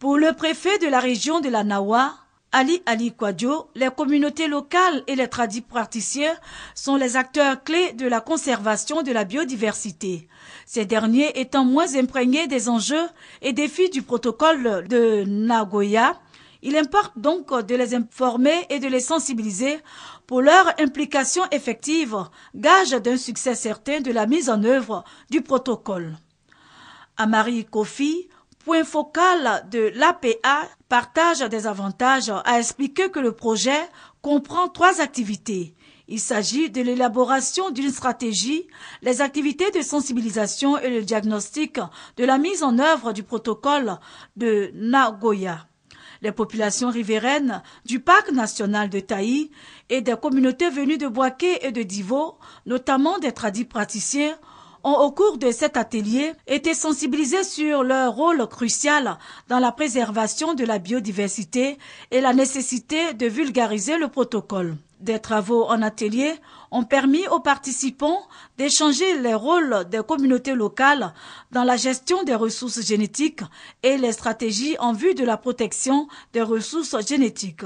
Pour le préfet de la région de la Nawa, Ali Ali Kwadjo, les communautés locales et les tradis praticiens sont les acteurs clés de la conservation de la biodiversité, ces derniers étant moins imprégnés des enjeux et défis du protocole de Nagoya. Il importe donc de les informer et de les sensibiliser pour leur implication effective, gage d'un succès certain de la mise en œuvre du protocole. Amari Kofi, point focal de l'APA Partage des avantages a expliqué que le projet comprend trois activités. Il s'agit de l'élaboration d'une stratégie, les activités de sensibilisation et le diagnostic de la mise en œuvre du protocole de Nagoya. Les populations riveraines du parc national de Taï et des communautés venues de Boaké et de Divo, notamment des tradis praticiens, ont au cours de cet atelier été sensibilisés sur leur rôle crucial dans la préservation de la biodiversité et la nécessité de vulgariser le protocole. Des travaux en atelier ont permis aux participants d'échanger les rôles des communautés locales dans la gestion des ressources génétiques et les stratégies en vue de la protection des ressources génétiques.